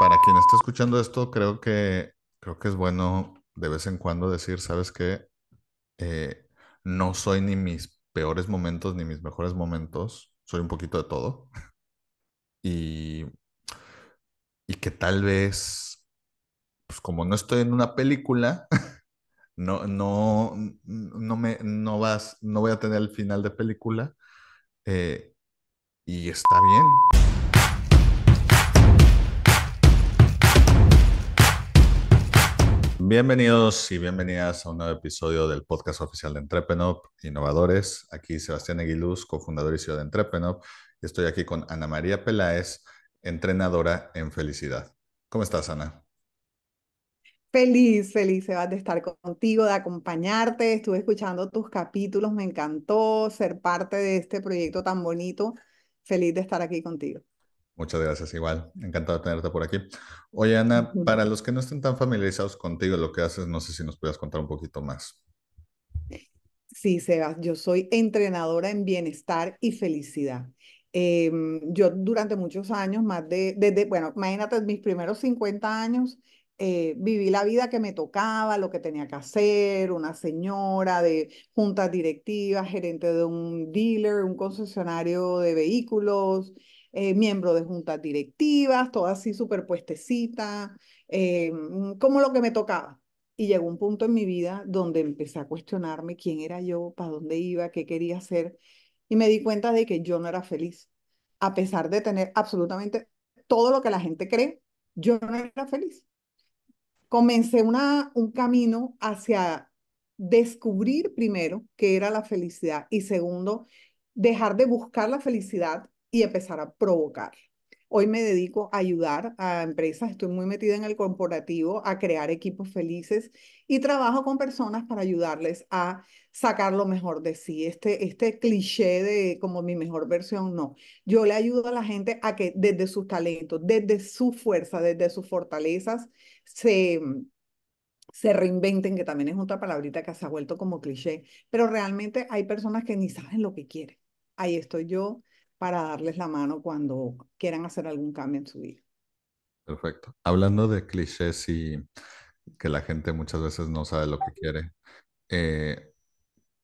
para quien está escuchando esto, creo que, creo que es bueno de vez en cuando decir, ¿sabes que eh, no soy ni mis peores momentos ni mis mejores momentos, soy un poquito de todo. Y, y que tal vez, pues como no estoy en una película, no, no, no, me, no, vas, no voy a tener el final de película. Eh, y está bien. Bienvenidos y bienvenidas a un nuevo episodio del podcast oficial de Entrepenop Innovadores. Aquí Sebastián Aguiluz, cofundador y CEO de Entrepenop. Estoy aquí con Ana María Peláez, entrenadora en felicidad. ¿Cómo estás, Ana? Feliz, feliz, Sebas, de estar contigo, de acompañarte. Estuve escuchando tus capítulos, me encantó ser parte de este proyecto tan bonito. Feliz de estar aquí contigo. Muchas gracias, igual. Encantado de tenerte por aquí. Oye, Ana, para los que no estén tan familiarizados contigo, lo que haces, no sé si nos puedas contar un poquito más. Sí, Sebas, yo soy entrenadora en bienestar y felicidad. Em, yo durante muchos años, más de, desde, bueno, imagínate, mis primeros 50 años, eh, viví la vida que me tocaba, lo que tenía que hacer, una señora de juntas directivas, gerente de un dealer, un concesionario de vehículos, eh, miembro de juntas directivas, todas así superpuestecita, eh, mm, como lo que me tocaba. Y llegó un punto en mi vida donde empecé a cuestionarme quién era yo, para dónde iba, qué quería hacer. Y me di cuenta de que yo no era feliz. A pesar de tener absolutamente todo lo que la gente cree, yo no era feliz. Comencé una, un camino hacia descubrir primero qué era la felicidad y segundo, dejar de buscar la felicidad y empezar a provocar. Hoy me dedico a ayudar a empresas, estoy muy metida en el corporativo, a crear equipos felices y trabajo con personas para ayudarles a sacar lo mejor de sí. Este, este cliché de como mi mejor versión, no. Yo le ayudo a la gente a que desde sus talentos, desde su fuerza, desde sus fortalezas, se, se reinventen, que también es otra palabrita que se ha vuelto como cliché, pero realmente hay personas que ni saben lo que quieren. Ahí estoy yo para darles la mano cuando quieran hacer algún cambio en su vida. Perfecto. Hablando de clichés y que la gente muchas veces no sabe lo que quiere, eh,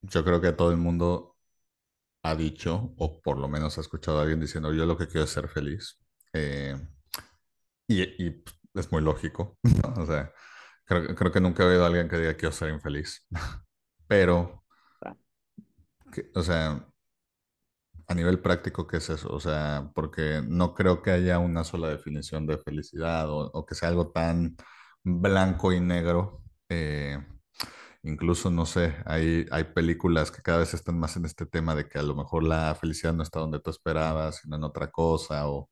yo creo que todo el mundo ha dicho, o por lo menos ha escuchado a alguien diciendo, yo lo que quiero es ser feliz. Eh, y, es muy lógico, O sea, creo, que nunca he oído a alguien que diga, quiero ser infeliz. Pero, o sea, a nivel práctico, ¿qué es eso? O sea, porque no creo que haya una sola definición de felicidad o, que sea algo tan blanco y negro. Eh, incluso, no sé, hay, hay películas que cada vez están más en este tema de que a lo mejor la felicidad no está donde tú esperabas, sino en otra cosa, o,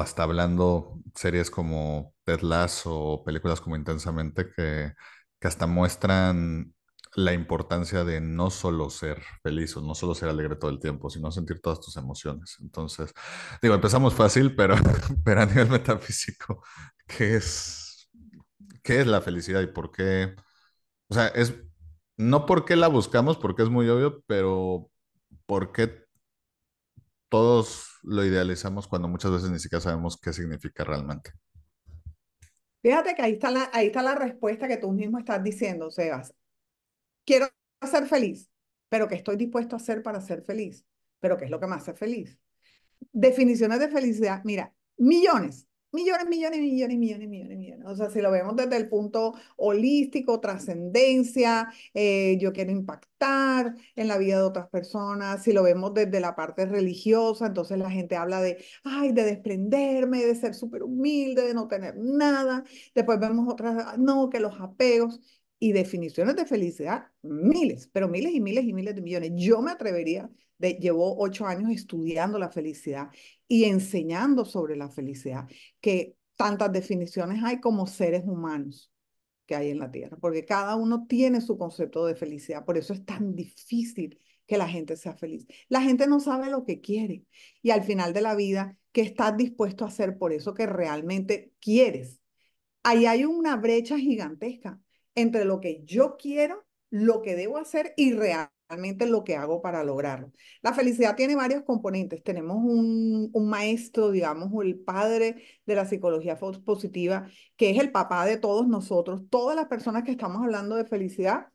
hasta hablando series como Ted Lasso o películas como Intensamente que, que hasta muestran la importancia de no solo ser feliz o no solo ser alegre todo el tiempo, sino sentir todas tus emociones. Entonces, digo, empezamos fácil, pero, pero a nivel metafísico, ¿qué es, qué es la felicidad y por qué? O sea, es no por qué la buscamos, porque es muy obvio, pero por qué todos lo idealizamos cuando muchas veces ni siquiera sabemos qué significa realmente. Fíjate que ahí está, la, ahí está la respuesta que tú mismo estás diciendo, Sebas quiero ser feliz, pero ¿qué estoy dispuesto a hacer para ser feliz? ¿Pero qué es lo que me hace feliz? Definiciones de felicidad, mira, millones, millones, millones, millones, millones, millones, millones. O sea, si lo vemos desde el punto holístico, trascendencia, eh, yo quiero impactar en la vida de otras personas, si lo vemos desde la parte religiosa, entonces la gente habla de, ay, de desprenderme, de ser súper humilde, de no tener nada. Después vemos otras, no, que los apegos y definiciones de felicidad, miles, pero miles y miles y miles de millones. Yo me atrevería, de, llevo ocho años estudiando la felicidad y enseñando sobre la felicidad, que tantas definiciones hay como seres humanos que hay en la Tierra, porque cada uno tiene su concepto de felicidad, por eso es tan difícil que la gente sea feliz. La gente no sabe lo que quiere y al final de la vida, ¿qué estás dispuesto a hacer por eso que realmente quieres? Ahí hay una brecha gigantesca entre lo que yo quiero, lo que debo hacer y realmente lo que hago para lograrlo. La felicidad tiene varios componentes. Tenemos un, maestro, digamos, o el padre de la psicología positiva, que es el papá de todos nosotros. Todas las personas que estamos hablando de felicidad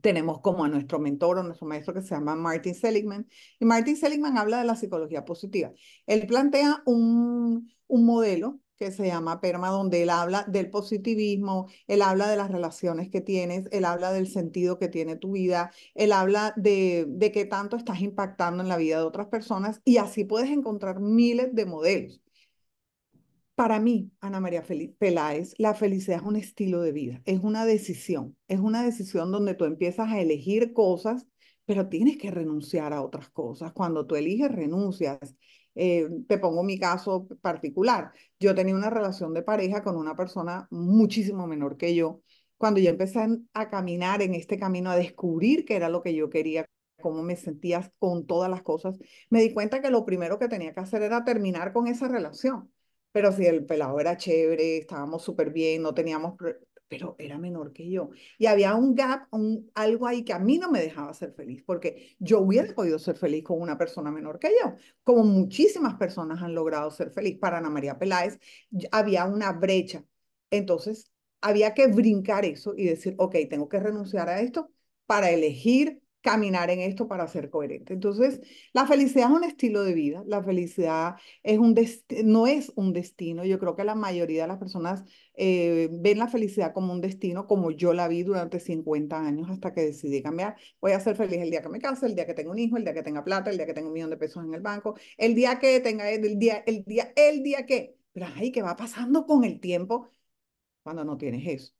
tenemos como a nuestro mentor o nuestro maestro que se llama Martin Seligman. Y Martin Seligman habla de la psicología positiva. Él plantea un modelo que se llama Perma, donde él habla del positivismo, él habla de las relaciones que tienes, él habla del sentido que tiene tu vida, él habla de, de qué tanto estás impactando en la vida de otras personas y así puedes encontrar miles de modelos. Para mí, Ana María Peláez, la felicidad es un estilo de vida, es una decisión, es una decisión donde tú empiezas a elegir cosas, pero tienes que renunciar a otras cosas. Cuando tú eliges, renuncias. Eh, te pongo mi caso particular. Yo tenía una relación de pareja con una persona muchísimo menor que yo. Cuando yo empecé a caminar en este camino, a descubrir qué era lo que yo quería, cómo me sentía con todas las cosas, me di cuenta que lo primero que tenía que hacer era terminar con esa relación. Pero si el pelado era chévere, estábamos súper bien, no teníamos pero era menor que yo. Y había un gap, un, algo ahí que a mí no me dejaba ser feliz, porque yo hubiera podido ser feliz con una persona menor que yo, como muchísimas personas han logrado ser feliz. Para Ana María Peláez había una brecha. Entonces, había que brincar eso y decir, ok, tengo que renunciar a esto para elegir caminar en esto para ser coherente. Entonces, la felicidad es un estilo de vida, la felicidad es un no es un destino. Yo creo que la mayoría de las personas eh, ven la felicidad como un destino, como yo la vi durante 50 años hasta que decidí cambiar. Voy a ser feliz el día que me case, el día que tenga un hijo, el día que tenga plata, el día que tenga un millón de pesos en el banco, el día que tenga, el día, el día, el día que. Pero ay, ¿qué va pasando con el tiempo cuando no tienes eso?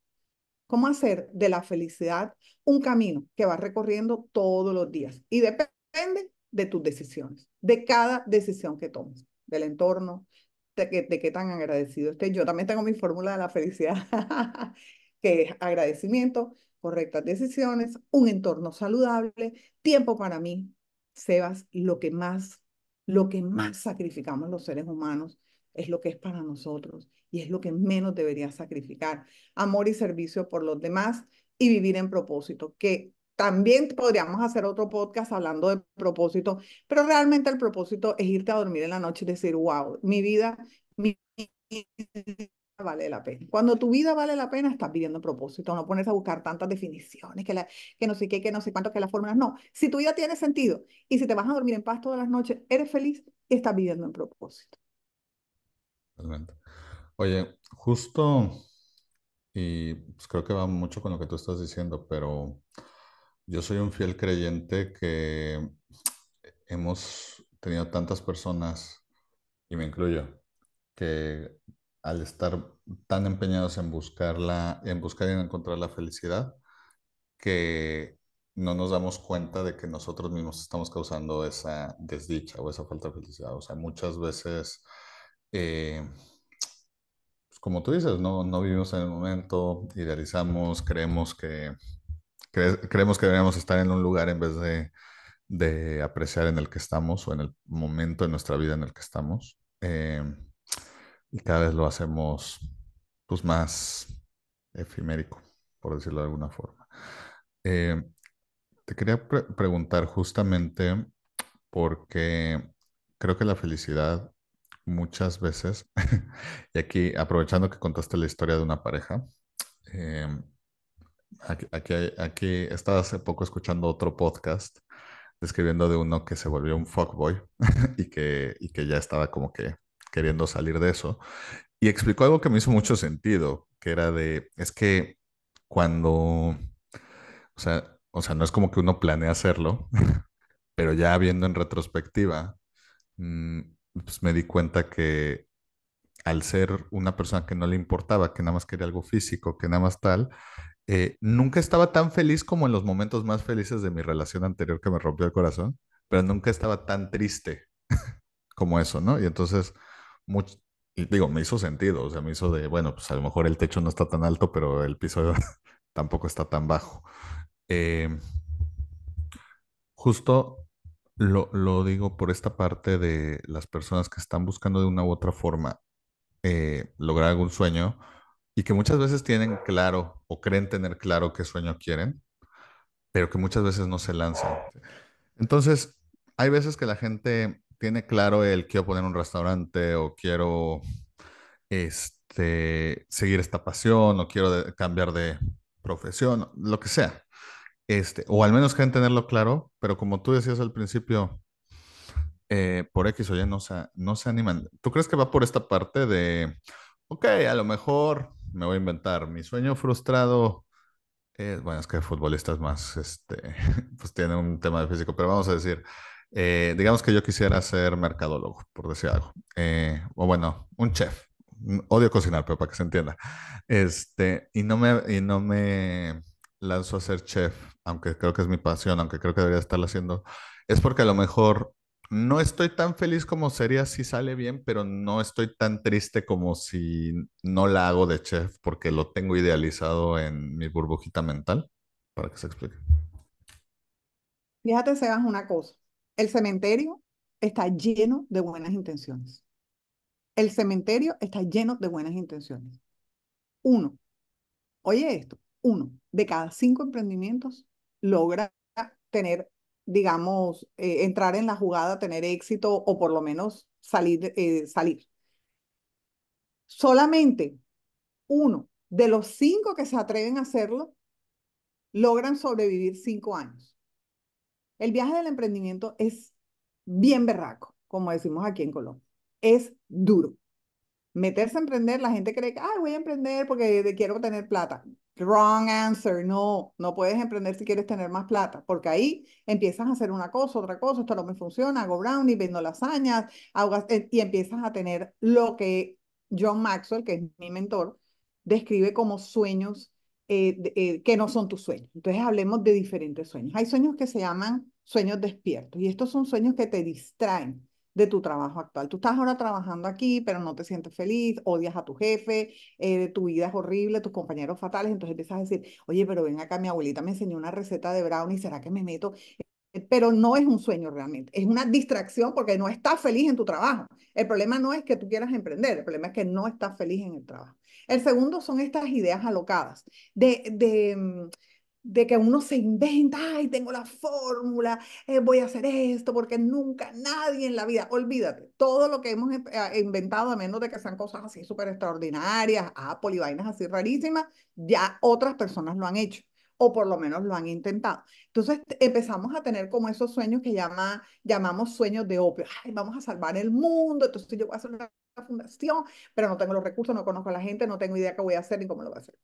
¿Cómo hacer de la felicidad un camino que vas recorriendo todos los días? Y depende de tus decisiones, de cada decisión que tomes, del entorno, de, que, qué tan agradecido estés. Yo también tengo mi fórmula de la felicidad, que es agradecimiento, correctas decisiones, un entorno saludable, tiempo para mí. Sebas, lo que más, lo que más sacrificamos los seres humanos es lo que es para nosotros y es lo que menos debería sacrificar. Amor y servicio por los demás y vivir en propósito, que también podríamos hacer otro podcast hablando de propósito, pero realmente el propósito es irte a dormir en la noche y decir, wow, mi vida, vale la pena. Cuando tu vida vale la pena, estás viviendo en propósito, no pones a buscar tantas definiciones, que, la, que no sé qué, que no sé cuánto, que las fórmulas, no. Si tu vida tiene sentido y si te vas a dormir en paz todas las noches, eres feliz y estás viviendo en propósito. Oye, justo, y pues, creo que va mucho con lo que tú estás diciendo, pero yo soy un fiel creyente que hemos tenido tantas personas, y me incluyo, que al estar tan empeñados en buscarla, en buscar y en encontrar la felicidad, que no nos damos cuenta de que nosotros mismos estamos causando esa desdicha o esa falta de felicidad. O sea, muchas veces eh, pues, como tú dices, no, no vivimos en el momento, idealizamos, creemos que, creemos que deberíamos estar en un lugar en vez de, apreciar en el que estamos o en el momento de nuestra vida en el que estamos. Eh, y cada vez lo hacemos pues, más efimérico, por decirlo de alguna forma. Eh, te quería preguntar justamente porque creo que la felicidad muchas veces, y aquí aprovechando que contaste la historia de una pareja, em, aquí, aquí, estaba hace poco escuchando otro podcast describiendo de uno que se volvió un fuckboy y, que, y que ya estaba como que queriendo salir de eso. Y explicó algo que me hizo mucho sentido, que era de, es que cuando, o sea, o sea, no es como que uno planea hacerlo, pero ya viendo en retrospectiva, mm, pues, me di cuenta que al ser una persona que no le importaba, que nada más quería algo físico, que nada más tal, eh, nunca estaba tan feliz como en los momentos más felices de mi relación anterior que me rompió el corazón, pero nunca estaba tan triste como eso, ¿no? Y entonces, digo, me hizo sentido, o sea, me hizo de, bueno, pues a lo mejor el techo no está tan alto, pero el piso tampoco está tan bajo. Em, justo lo, digo por esta parte de las personas que están buscando de una u otra forma eh, lograr algún sueño y que muchas veces tienen claro o creen tener claro qué sueño quieren, pero que muchas veces no se lanzan. Entonces, hay veces que la gente tiene claro el quiero poner un restaurante o quiero este, seguir esta pasión o quiero cambiar de profesión, lo que sea. Este, o al menos quieren tenerlo claro, pero como tú decías al principio, eh, por X o Y no se, no se animan. ¿Tú crees que va por esta parte de, ok, a lo mejor me voy a inventar mi sueño frustrado? Eh, bueno, es que futbolistas más, este, pues tienen un tema de físico, pero vamos a decir, eh, digamos que yo quisiera ser mercadólogo, por decir algo, o bueno, un chef. Odio cocinar, pero para que se entienda. Este, y no me, y no me lanzo a ser chef, aunque creo que es mi pasión, aunque creo que debería estarlo haciendo, es porque a lo mejor no estoy tan feliz como sería si sale bien, pero no estoy tan triste como si no la hago de chef, porque lo tengo idealizado en mi burbujita mental, para que se explique. Fíjate, Sebas, una cosa. El cementerio está lleno de buenas intenciones. El cementerio está lleno de buenas intenciones. Uno, oye esto, uno de cada cinco emprendimientos logra tener, digamos, eh, entrar en la jugada, tener éxito o por lo menos eh, salir. Solamente uno de los cinco que se atreven a hacerlo logran sobrevivir cinco años. El viaje del emprendimiento es bien berraco, como decimos aquí en Colombia. Es duro. Meterse a emprender, la gente cree que, voy a emprender porque quiero tener plata. Wrong answer, no, no puedes emprender si quieres tener más plata, porque ahí empiezas a hacer una cosa, otra cosa, esto no me funciona, hago brownie, vendo lasañas, eh, y empiezas a tener lo que John Maxwell, que es mi mentor, describe como sueños eh, eh, que no son tus sueños. Entonces hablemos de diferentes sueños. Hay sueños que se llaman sueños despiertos y estos son sueños que te distraen, de tu trabajo actual. Tú estás ahora trabajando aquí, pero no te sientes feliz, odias a tu jefe, eh, tu vida es horrible, tus compañeros fatales, entonces empiezas a decir, oye, pero ven acá, mi abuelita me enseñó una receta de brownie, ¿será que me meto? Eh, pero no es un sueño realmente, es una distracción porque no estás feliz en tu trabajo. El problema no es que tú quieras emprender, el problema es que no estás feliz en el trabajo. El segundo son estas ideas alocadas de mm, de que uno se inventa, ay, tengo la fórmula, eh, voy a hacer esto, porque nunca nadie en la vida, olvídate, todo lo que hemos eh, ah, inventado, a menos de que sean cosas así súper extraordinarias, Apple así rarísimas, ya otras personas lo han hecho, o por lo menos lo han intentado. Entonces empezamos a tener como esos sueños que llama, llamamos sueños de opio, ay, vamos a salvar el mundo, entonces yo voy a hacer una fundación, pero no tengo los recursos, no conozco a la gente, no tengo idea qué voy a hacer ni cómo lo voy a hacer.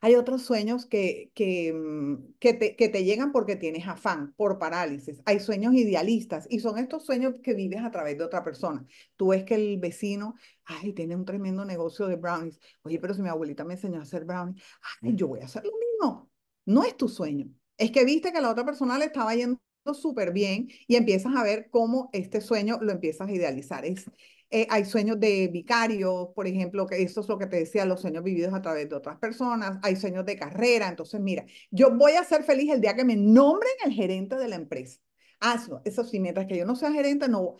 Hay otros sueños que, mm, que, te, llegan porque tienes afán, por parálisis. Hay sueños idealistas y son estos sueños que vives a través de otra persona. Tú ves que el vecino, ay, tiene un tremendo negocio de brownies. Oye, pero si mi abuelita me enseñó a hacer brownies, ay, yo voy a hacer lo mismo. No es tu sueño. Es que viste que la otra persona le estaba yendo súper bien y empiezas a ver cómo este sueño lo empiezas a idealizar. Es, eh, hay sueños de vicario, por ejemplo, que eso es lo que te decía, los sueños vividos a través de otras personas, hay sueños de carrera, entonces mira, yo voy a ser feliz el día que me nombren el gerente de la empresa. Hazlo, eso sí, mientras que yo no sea gerente, no,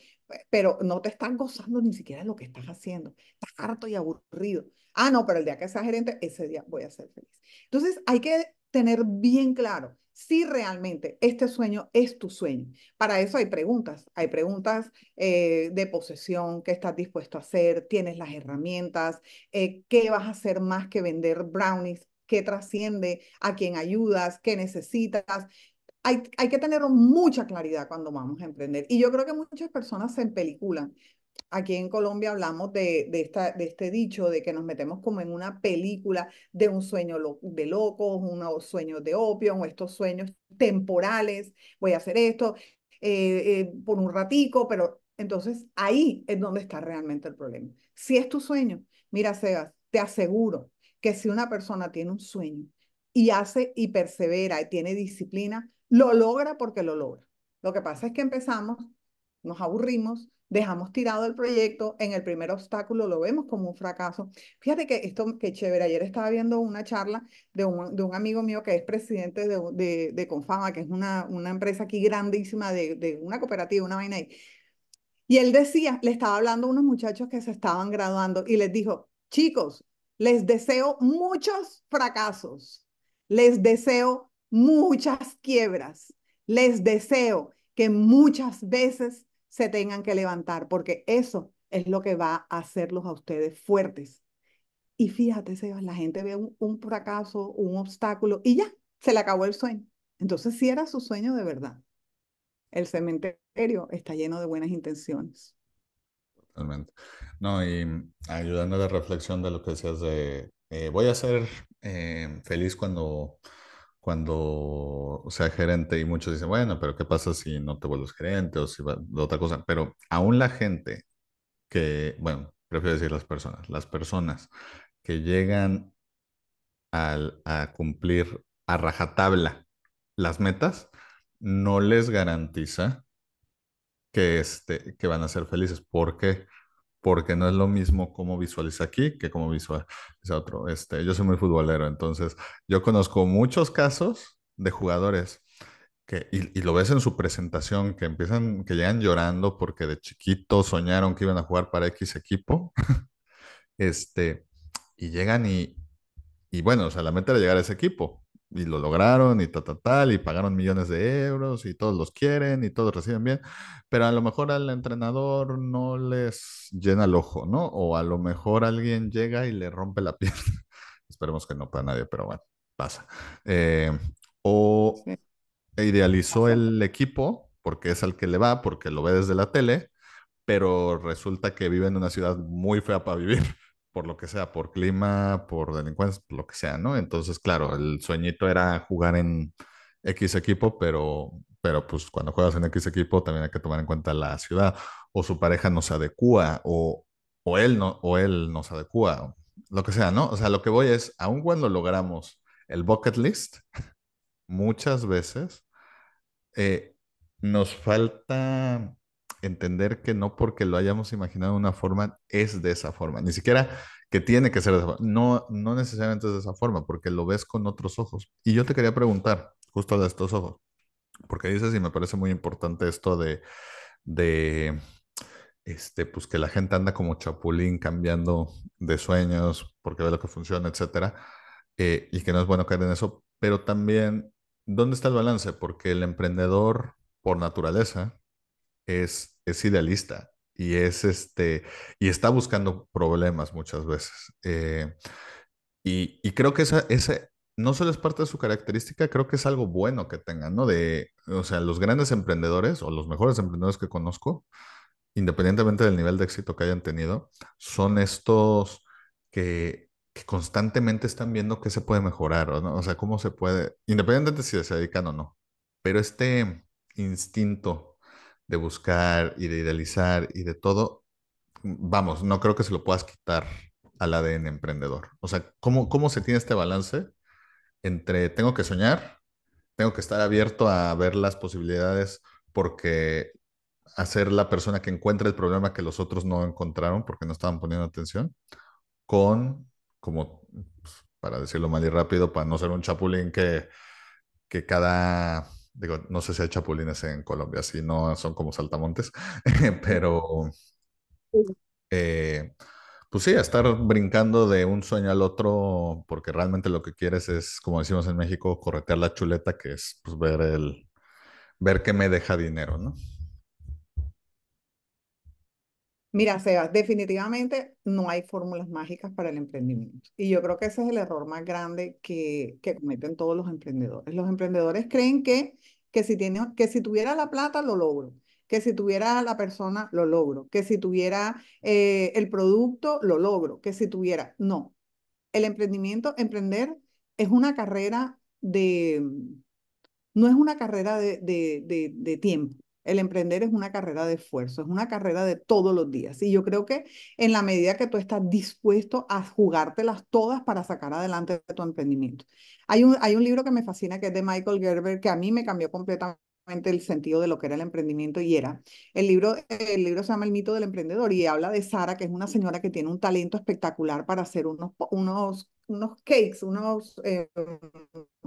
pero no te estás gozando ni siquiera lo que estás haciendo, estás harto y aburrido. Ah, no, pero el día que sea gerente, ese día voy a ser feliz. Entonces hay que tener bien claro si realmente este sueño es tu sueño. Para eso hay preguntas, hay preguntas eh, de posesión, qué estás dispuesto a hacer, tienes las herramientas, eh, qué vas a hacer más que vender brownies, qué trasciende, a quién ayudas, qué necesitas. Hay, hay, que tener mucha claridad cuando vamos a emprender. Y yo creo que muchas personas se empeliculan. Aquí en Colombia hablamos de, de, este dicho de que nos metemos como en una película de un sueño de locos, unos sueños de opio, o estos sueños temporales, voy a hacer esto eh, eh, por un ratico, pero entonces ahí es donde está realmente el problema. Si es tu sueño, mira, Sebas, te aseguro que si una persona tiene un sueño y hace y persevera y tiene disciplina, lo logra porque lo logra. Lo que pasa es que empezamos, nos aburrimos, dejamos tirado el proyecto, en el primer obstáculo lo vemos como un fracaso. Fíjate que esto, que chévere, ayer estaba viendo una charla de un, de un amigo mío que es presidente de, de, Confama, que es una, una empresa aquí grandísima de, de una cooperativa, una vaina ahí. Y él decía, le estaba hablando a unos muchachos que se estaban graduando y les dijo, chicos, les deseo muchos fracasos, les deseo muchas quiebras, les deseo que muchas veces se tengan que levantar, porque eso es lo que va a hacerlos a ustedes fuertes. Y fíjate, Sebas, la gente ve un, fracaso, un obstáculo y ya, se le acabó el sueño. Entonces, si era su sueño de verdad. El cementerio está lleno de buenas intenciones. Totalmente. No, y mm, ayudando a la reflexión de lo que decías de eh, voy a ser eh, feliz cuando cuando sea gerente y muchos dicen, bueno, pero ¿qué pasa si no te vuelves gerente o si va de otra cosa? Pero aún la gente que, bueno, prefiero decir las personas, las personas que llegan a cumplir a rajatabla las metas, no les garantiza que, este, que van a ser felices. porque qué? porque no es lo mismo cómo visualiza aquí que cómo visualiza otro. Este, yo soy muy futbolero, entonces yo conozco muchos casos de jugadores que, y, lo ves en su presentación, que empiezan, que llegan llorando porque de chiquito soñaron que iban a jugar para X equipo, este, y llegan y, y bueno, o sea, la meta era llegar a ese equipo, y lo lograron y tal, tal, tal, y pagaron millones de euros y todos los quieren y todos reciben bien, pero a lo mejor al entrenador no les llena el ojo, ¿no? O a lo mejor alguien llega y le rompe la pierna. Esperemos que no para nadie, pero bueno, pasa. Eh, o idealizó el equipo porque es al que le va, porque lo ve desde la tele, pero resulta que vive en una ciudad muy fea para vivir por lo que sea, por clima, por delincuencia, por lo que sea, ¿no? Entonces, claro, el sueñito era jugar en X equipo, pero, pero pues cuando juegas en X equipo también hay que tomar en cuenta la ciudad, o su pareja no se adecua, o, o él no, o él no se adecua, lo que sea, ¿no? O sea, lo que voy es, aun cuando logramos el bucket list, muchas veces eh, nos falta entender que no porque lo hayamos imaginado de una forma es de esa forma, ni siquiera que tiene que ser de esa forma, no, no necesariamente es de esa forma, porque lo ves con otros ojos. Y yo te quería preguntar, justo de estos ojos, porque dices y me parece muy importante esto de, de este, pues que la gente anda como chapulín cambiando de sueños porque ve lo que funciona, etcétera, eh, y que no es bueno caer en eso, pero también, ¿dónde está el balance? Porque el emprendedor, por naturaleza, es, idealista y es este y está buscando problemas muchas veces. Eh, y, creo que esa, no solo es parte de su característica, creo que es algo bueno que tengan, ¿no? De, o sea, los grandes emprendedores o los mejores emprendedores que conozco, independientemente del nivel de éxito que hayan tenido, son estos que, constantemente están viendo qué se puede mejorar, ¿no? O sea, cómo se puede, independientemente si se dedican o no, pero este instinto de buscar y de idealizar y de todo, vamos, no creo que se lo puedas quitar al ADN emprendedor. O sea, ¿cómo, cómo se tiene este balance entre tengo que soñar, tengo que estar abierto a ver las posibilidades porque hacer la persona que encuentra el problema que los otros no encontraron porque no estaban poniendo atención, con, como, pues, para decirlo mal y rápido, para no ser un chapulín que, que cada Digo, no sé si hay chapulines en Colombia, si no son como saltamontes, pero eh, pues sí, estar brincando de un sueño al otro, porque realmente lo que quieres es, como decimos en México, corretear la chuleta, que es pues, ver el ver qué me deja dinero, ¿no? Mira, Sebas, definitivamente no hay fórmulas mágicas para el emprendimiento. Y yo creo que ese es el error más grande que, cometen todos los emprendedores. Los emprendedores creen que, que, si tiene, que si tuviera la plata, lo logro. Que si tuviera la persona, lo logro. Que si tuviera eh, el producto, lo logro. Que si tuviera... No. El emprendimiento, emprender, es una carrera de... No es una carrera de tiempo el emprender es una carrera de esfuerzo, es una carrera de todos los días. Y yo creo que en la medida que tú estás dispuesto a jugártelas todas para sacar adelante tu emprendimiento. Hay un, hay un libro que me fascina que es de Michael Gerber, que a mí me cambió completamente el sentido de lo que era el emprendimiento y era. El libro, el libro se llama El mito del emprendedor y habla de Sara, que es una señora que tiene un talento espectacular para hacer unos, unos, unos cakes, unos, eh,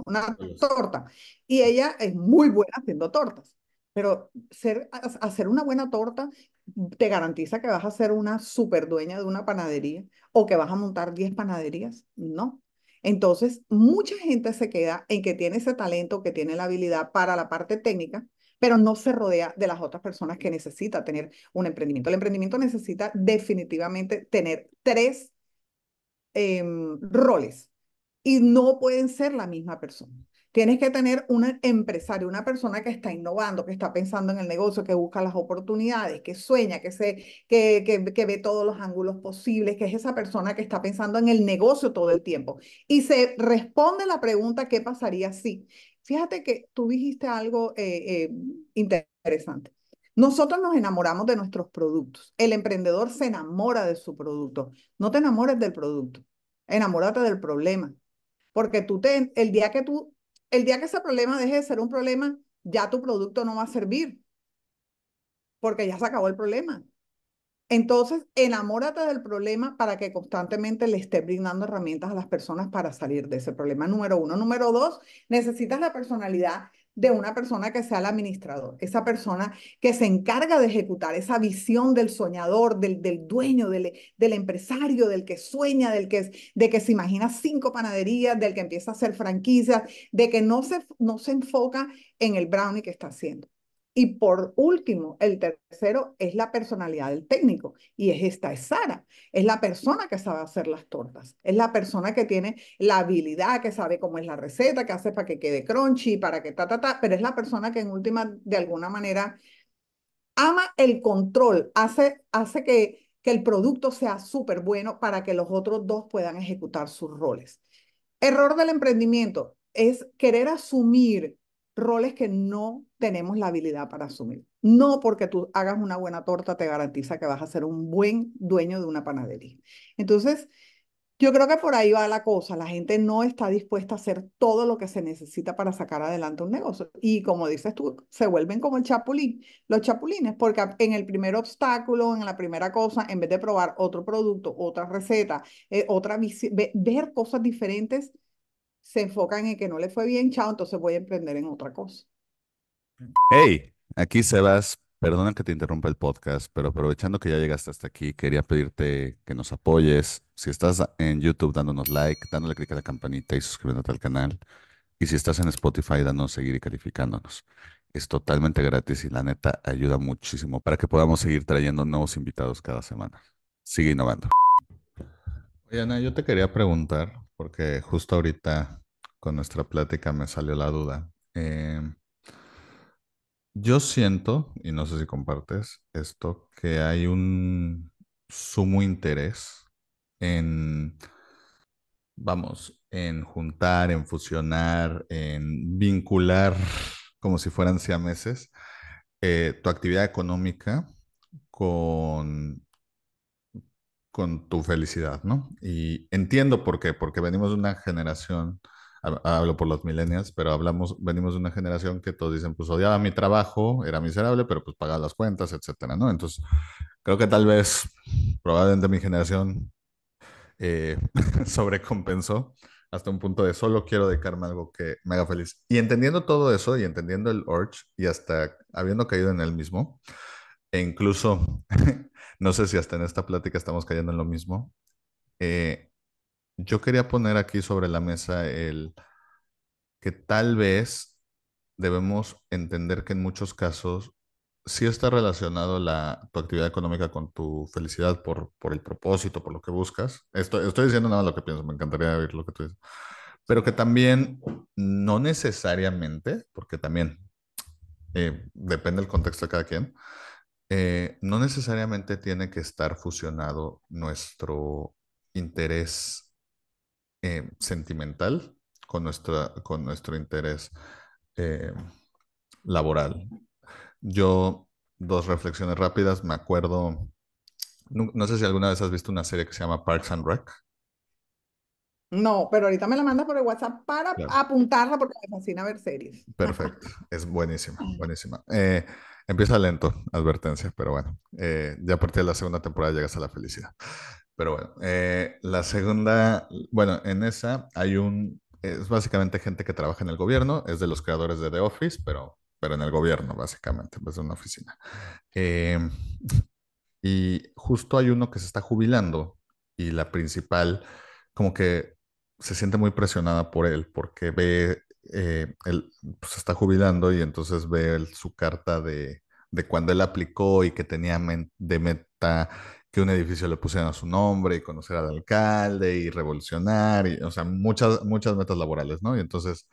una torta. Y ella es muy buena haciendo tortas. Pero ser, hacer una buena torta te garantiza que vas a ser una super dueña de una panadería o que vas a montar 10 panaderías. No. Entonces, mucha gente se queda en que tiene ese talento, que tiene la habilidad para la parte técnica, pero no se rodea de las otras personas que necesita tener un emprendimiento. El emprendimiento necesita definitivamente tener tres em, roles y no pueden ser la misma persona. Tienes que tener un empresario, una persona que está innovando, que está pensando en el negocio, que busca las oportunidades, que sueña, que, se, que, ve todos los ángulos posibles, que es esa persona que está pensando en el negocio todo el tiempo. Y se responde la pregunta, ¿qué pasaría si? Fíjate que tú dijiste algo eh, eh, interesante. Nosotros nos enamoramos de nuestros productos. El emprendedor se enamora de su producto. No te enamores del producto, enamórate del problema. Porque tú te, el día que tú el día que ese problema deje de ser un problema, ya tu producto no va a servir, porque ya se acabó el problema. Entonces, enamórate del problema para que constantemente le esté brindando herramientas a las personas para salir de ese problema, número uno. Número dos, necesitas la personalidad de una persona que sea el administrador, esa persona que se encarga de ejecutar esa visión del soñador, del, dueño, del, empresario, del que sueña, del que, de que se imagina cinco panaderías, del que empieza a hacer franquicias, de que no se, no se enfoca en el brownie que está haciendo. Y por último, el tercero es la personalidad del técnico. Y es esta, es Sara. Es la persona que sabe hacer las tortas. Es la persona que tiene la habilidad, que sabe cómo es la receta, que hace para que quede crunchy, para que ta, ta, ta. Pero es la persona que en última, de alguna manera, ama el control, hace, hace que, que el producto sea súper bueno para que los otros dos puedan ejecutar sus roles. Error del emprendimiento es querer asumir roles que no tenemos la habilidad para asumir. No porque tú hagas una buena torta te garantiza que vas a ser un buen dueño de una panadería. Entonces, yo creo que por ahí va la cosa. La gente no está dispuesta a hacer todo lo que se necesita para sacar adelante un negocio. Y como dices tú, se vuelven como el chapulín, los chapulines, porque en el primer obstáculo, en la primera cosa, en vez de probar otro producto, otra receta, eh, otra ver cosas diferentes, se enfocan en que no le fue bien, chao, entonces voy a emprender en otra cosa. Hey, aquí Sebas, perdona que te interrumpa el podcast, pero aprovechando que ya llegaste hasta aquí, quería pedirte que nos apoyes. Si estás en YouTube dándonos like, dándole clic a la campanita y suscribiéndote al canal. Y si estás en Spotify, dándonos seguir y calificándonos. Es totalmente gratis y la neta ayuda muchísimo para que podamos seguir trayendo nuevos invitados cada semana. Sigue innovando. Oye, Ana, yo te quería preguntar, porque justo ahorita con nuestra plática me salió la duda. Em, yo siento, y no sé si compartes esto, que hay un sumo interés en, vamos, en juntar, en fusionar, en vincular, como si fueran siameses, eh, tu actividad económica con con tu felicidad, ¿no? Y entiendo por qué, porque venimos de una generación hablo por los millennials, pero hablamos, venimos de una generación que todos dicen, pues odiaba mi trabajo, era miserable, pero pues pagaba las cuentas, etcétera, ¿no? Entonces, creo que tal vez, probablemente mi generación eh, sobrecompensó hasta un punto de solo quiero dedicarme a algo que me haga feliz. Y entendiendo todo eso y entendiendo el urge y hasta habiendo caído en el mismo, e incluso, no sé si hasta en esta plática estamos cayendo en lo mismo, eh, yo quería poner aquí sobre la mesa el que tal vez debemos entender que en muchos casos sí está relacionado la, tu actividad económica con tu felicidad por, por el propósito, por lo que buscas. Estoy, estoy diciendo nada de lo que pienso, me encantaría oír lo que tú dices. Pero que también no necesariamente, porque también eh, depende del contexto de cada quien, eh, no necesariamente tiene que estar fusionado nuestro interés eh, sentimental con, nuestra, con nuestro interés eh, laboral. Yo, dos reflexiones rápidas, me acuerdo, no, sé si alguna vez has visto una serie que se llama Parks and Rec. No, pero ahorita me la manda por el WhatsApp para apuntarla porque me fascina ver series. Perfecto, es buenísima, buenísima. Eh, empieza lento, advertencia, pero bueno, ya a partir de la segunda temporada llegas a la felicidad. Pero bueno, eh, la segunda, bueno, en esa hay un, es básicamente gente que trabaja en el gobierno, es de los creadores de The Office, pero, pero en el gobierno, básicamente, pues de una oficina. Eh, y justo hay uno que se está jubilando y la principal, como que se siente muy presionada por él, porque ve, eh, él pues, se está jubilando y entonces ve su carta de, de cuando él aplicó y que tenía de meta que un edificio le pusieran a su nombre y conocer al alcalde y revolucionar, o sea, muchas, muchas metas laborales, ¿no? Y entonces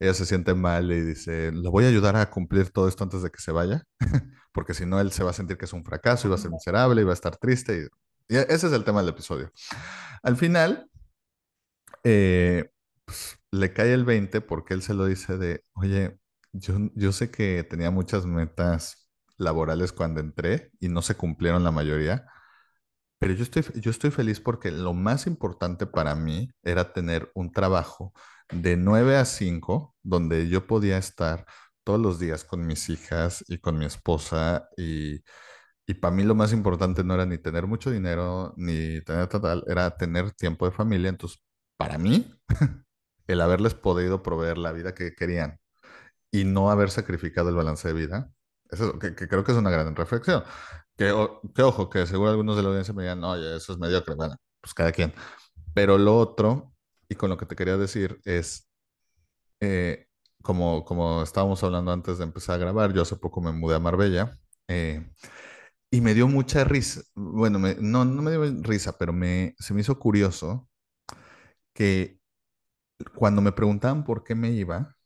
ella se siente mal y dice, lo voy a ayudar a cumplir todo esto antes de que se vaya, porque si no, él se va a sentir que es un fracaso y va a ser miserable y va a estar triste. Y, e-, ese es el tema del episodio. Al final, eh, pues, le cae el 20 porque él se lo dice de, oye, yo, yo sé que tenía muchas metas laborales cuando entré y no se cumplieron la mayoría pero yo estoy, feliz porque lo más importante para mí era tener un trabajo de 9 a 5, donde yo podía estar todos los días con mis hijas y con mi esposa y, y para mí lo más importante no era ni tener mucho dinero ni tener tal, era tener tiempo de familia. Entonces, para mí, el haberles podido proveer la vida que querían y no haber sacrificado el balance de vida, eso, que, creo que es una gran reflexión. Que, ojo, que seguro algunos de la audiencia me digan, no, oye, eso es mediocre. Bueno, pues cada quien. Pero lo otro, y con lo que te quería decir, es eh, como, como estábamos hablando antes de empezar a grabar, yo hace poco me mudé a Marbella. Eh, y me dio mucha risa. Bueno, no, no me dio risa, pero se me hizo curioso que cuando me preguntaban por qué me iba,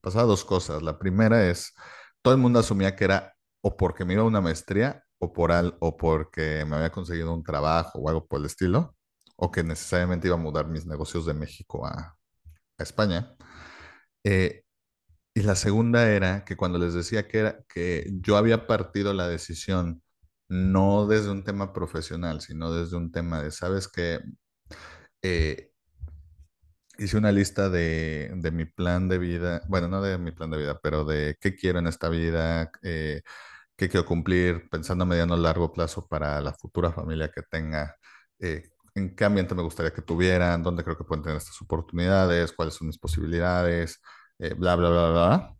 pasaba dos cosas. La primera es, todo el mundo asumía que era o porque me iba a una maestría o, por o porque me había conseguido un trabajo o algo por el estilo, o que necesariamente iba a mudar mis negocios de México a, España. Eh, y la segunda era que cuando les decía que, era, que yo había partido la decisión no desde un tema profesional, sino desde un tema de, sabes que eh, hice una lista de, mi plan de vida, bueno, no de mi plan de vida, pero de qué quiero en esta vida, eh, qué quiero cumplir, pensando a mediano o largo plazo para la futura familia que tenga, eh, en qué ambiente me gustaría que tuvieran, dónde creo que pueden tener estas oportunidades, cuáles son mis posibilidades, eh, bla, bla, bla, bla.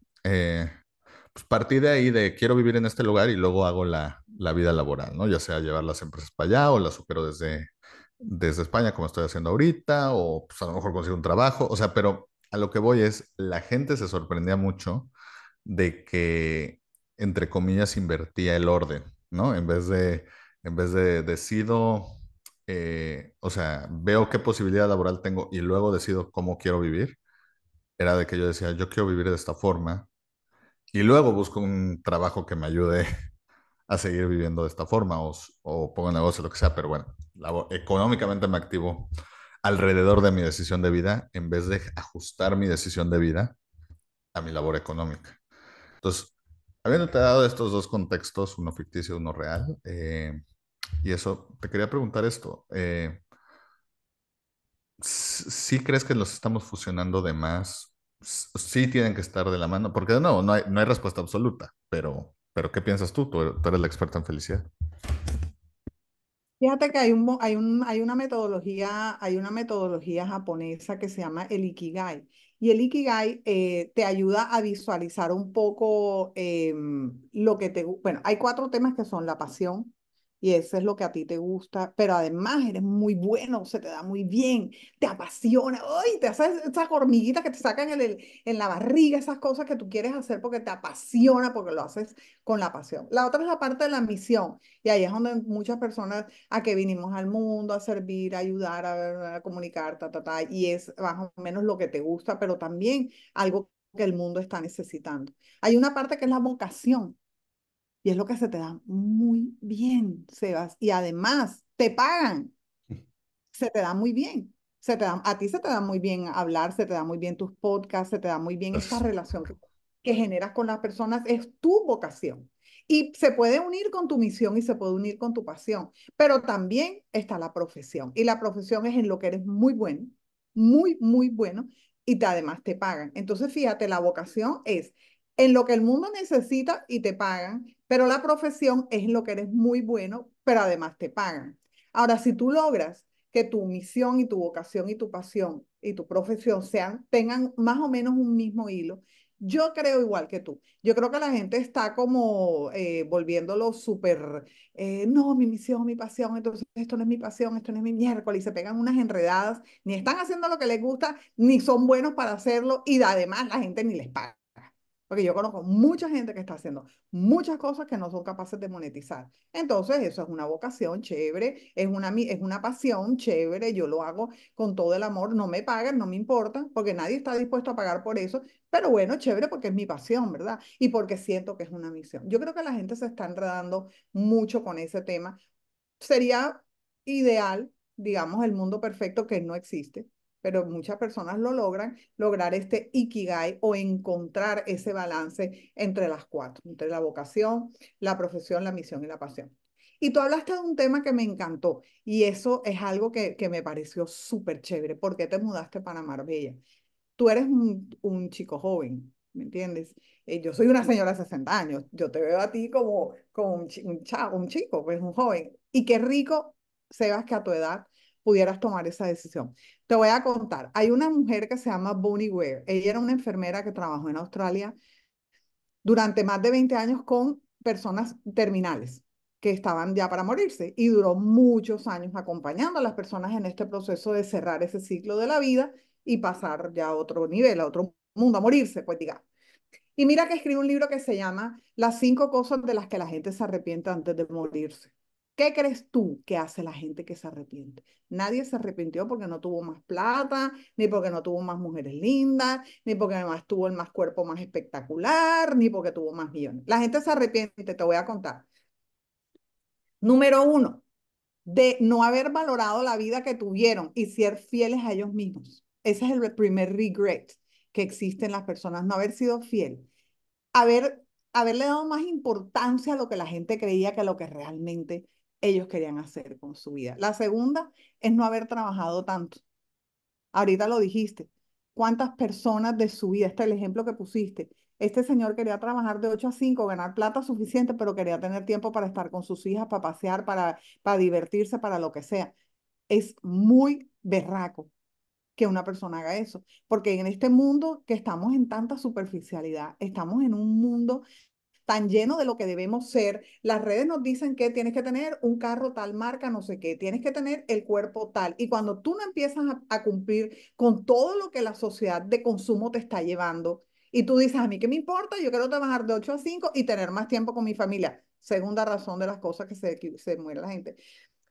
pues partí de ahí de quiero vivir en este lugar y luego hago la, la vida laboral, ¿no? Ya sea llevar las empresas para allá o las supero desde, desde España, como estoy haciendo ahorita, o pues, a lo mejor consigo un trabajo, o sea, pero a lo que voy es, la gente se sorprendía mucho de que, entre comillas, invertía el orden, ¿no? En vez de, en vez de decido, eh, o sea, veo qué posibilidad laboral tengo y luego decido cómo quiero vivir, era de que yo decía, yo quiero vivir de esta forma y luego busco un trabajo que me ayude a seguir viviendo de esta forma o, o pongo negocio, lo que sea, pero bueno, la, económicamente me activo alrededor de mi decisión de vida en vez de ajustar mi decisión de vida a mi labor económica. Entonces, habiéndote dado estos dos contextos, uno ficticio y uno real, eh, y eso, te quería preguntar esto. Eh, ¿Sí crees que los estamos fusionando de más? ¿Sí tienen que estar de la mano? Porque de nuevo, no hay, no hay respuesta absoluta, pero pero ¿qué piensas tú? Tú, eres la experta en felicidad. Fíjate que hay, un, hay, hay, una metodología, hay una metodología japonesa que se llama el Ikigai. Y el Ikigai eh, te ayuda a visualizar un poco em, lo que te... Bueno, hay cuatro temas que son la pasión, y eso es lo que a ti te gusta, pero además eres muy bueno, se te da muy bien, te apasiona, ¡ay! te haces esas hormiguitas que te sacan en, el, en la barriga, esas cosas que tú quieres hacer porque te apasiona, porque lo haces con la pasión. La otra es la parte de la misión, y ahí es donde muchas personas a que vinimos al mundo, a servir, a ayudar, a, comunicar, ta, y es más o menos lo que te gusta, pero también algo que el mundo está necesitando. Hay una parte que es la vocación, y es lo que se te da muy bien, Sebas. Y además, te pagan. Se te da muy bien. Se te da, a ti se te da muy bien hablar, se te da muy bien tus podcasts, se te da muy bien esta relación que, generas con las personas. Es tu vocación. Y se puede unir con tu misión y se puede unir con tu pasión. Pero también está la profesión. Y la profesión es en lo que eres muy bueno, muy, muy bueno. Y te, además te pagan. Entonces, fíjate, la vocación es en lo que el mundo necesita y te pagan, pero la profesión es lo que eres muy bueno, pero además te pagan. Ahora, si tú logras que tu misión y tu vocación y tu pasión y tu profesión sean, tengan más o menos un mismo hilo, yo creo igual que tú. Yo creo que la gente está como eh, volviéndolo súper, eh, no, mi misión, mi pasión, entonces esto no es mi pasión, esto no es mi miércoles, y se pegan unas enredadas, ni están haciendo lo que les gusta, ni son buenos para hacerlo, y además la gente ni les paga. Porque yo conozco mucha gente que está haciendo muchas cosas que no son capaces de monetizar. Entonces, eso es una vocación chévere, es una, es una pasión chévere, yo lo hago con todo el amor, no me pagan, no me importa, porque nadie está dispuesto a pagar por eso, pero bueno, chévere porque es mi pasión, ¿verdad? Y porque siento que es una misión. Yo creo que la gente se está enredando mucho con ese tema. Sería ideal, digamos, el mundo perfecto que no existe, pero muchas personas lo logran, lograr este ikigai o encontrar ese balance entre las cuatro, entre la vocación, la profesión, la misión y la pasión. Y tú hablaste de un tema que me encantó y eso es algo que, me pareció súper chévere. ¿Por qué te mudaste para Marbella? Tú eres un, chico joven, ¿me entiendes? Eh, yo soy una señora de 60 años, yo te veo a ti como, como un, un, chavo, un chico, pues un joven. Y qué rico, Sebas, que a tu edad pudieras tomar esa decisión. Te voy a contar, hay una mujer que se llama Bonnie Ware, ella era una enfermera que trabajó en Australia durante más de 20 años con personas terminales que estaban ya para morirse y duró muchos años acompañando a las personas en este proceso de cerrar ese ciclo de la vida y pasar ya a otro nivel, a otro mundo, a morirse, pues diga. Y mira que escribe un libro que se llama Las cinco cosas de las que la gente se arrepiente antes de morirse. ¿Qué crees tú que hace la gente que se arrepiente? Nadie se arrepintió porque no tuvo más plata, ni porque no tuvo más mujeres lindas, ni porque además tuvo el más cuerpo más espectacular, ni porque tuvo más millones. La gente se arrepiente, te voy a contar. Número uno, de no haber valorado la vida que tuvieron y ser fieles a ellos mismos. Ese es el primer regret que existe en las personas, no haber sido fiel. Haber, haberle dado más importancia a lo que la gente creía que a lo que realmente ellos querían hacer con su vida. La segunda es no haber trabajado tanto. Ahorita lo dijiste. ¿Cuántas personas de su vida? Este es el ejemplo que pusiste. Este señor quería trabajar de 8 a 5, ganar plata suficiente, pero quería tener tiempo para estar con sus hijas, para pasear, para, para divertirse, para lo que sea. Es muy berraco que una persona haga eso, porque en este mundo que estamos en tanta superficialidad, estamos en un mundo tan lleno de lo que debemos ser. Las redes nos dicen que tienes que tener un carro tal marca, no sé qué, tienes que tener el cuerpo tal. Y cuando tú no empiezas a, cumplir con todo lo que la sociedad de consumo te está llevando, y tú dices, a mí que me importa, yo quiero trabajar de 8 a 5 y tener más tiempo con mi familia. Segunda razón de las cosas que se, que se muere la gente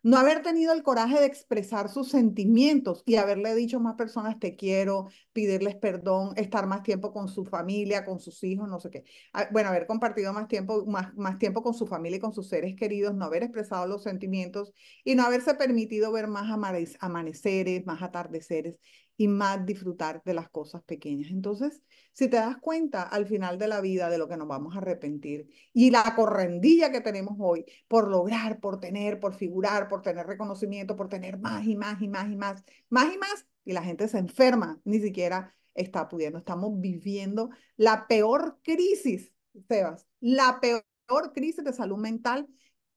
no haber tenido el coraje de expresar sus sentimientos y haberle dicho a más personas te quiero, pedirles perdón, estar más tiempo con su familia, con sus hijos, no sé qué. Ah, bueno, haber compartido más tiempo, más, más tiempo con su familia y con sus seres queridos, no haber expresado los sentimientos y no haberse permitido ver más amaneceres, más atardeceres y más disfrutar de las cosas pequeñas. Entonces, si te das cuenta al final de la vida de lo que nos vamos a arrepentir y la correndilla que tenemos hoy por lograr, por tener, por figurar, por tener reconocimiento, por tener más y más y más y más, más y más, y la gente se enferma, ni siquiera está pudiendo. Estamos viviendo la peor crisis, Sebas, la peor crisis de salud mental,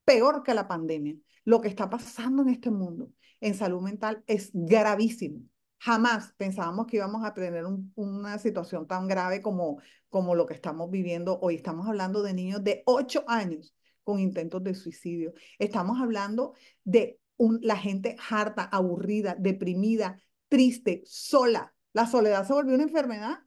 peor que la pandemia. Lo que está pasando en este mundo en salud mental es gravísimo Jamás pensábamos que íbamos a tener una situación tan grave como, como lo que estamos viviendo hoy. Estamos hablando de niños de 8 años con intentos de suicidio. Estamos hablando de la gente harta, aburrida, deprimida, triste, sola. La soledad se volvió una enfermedad.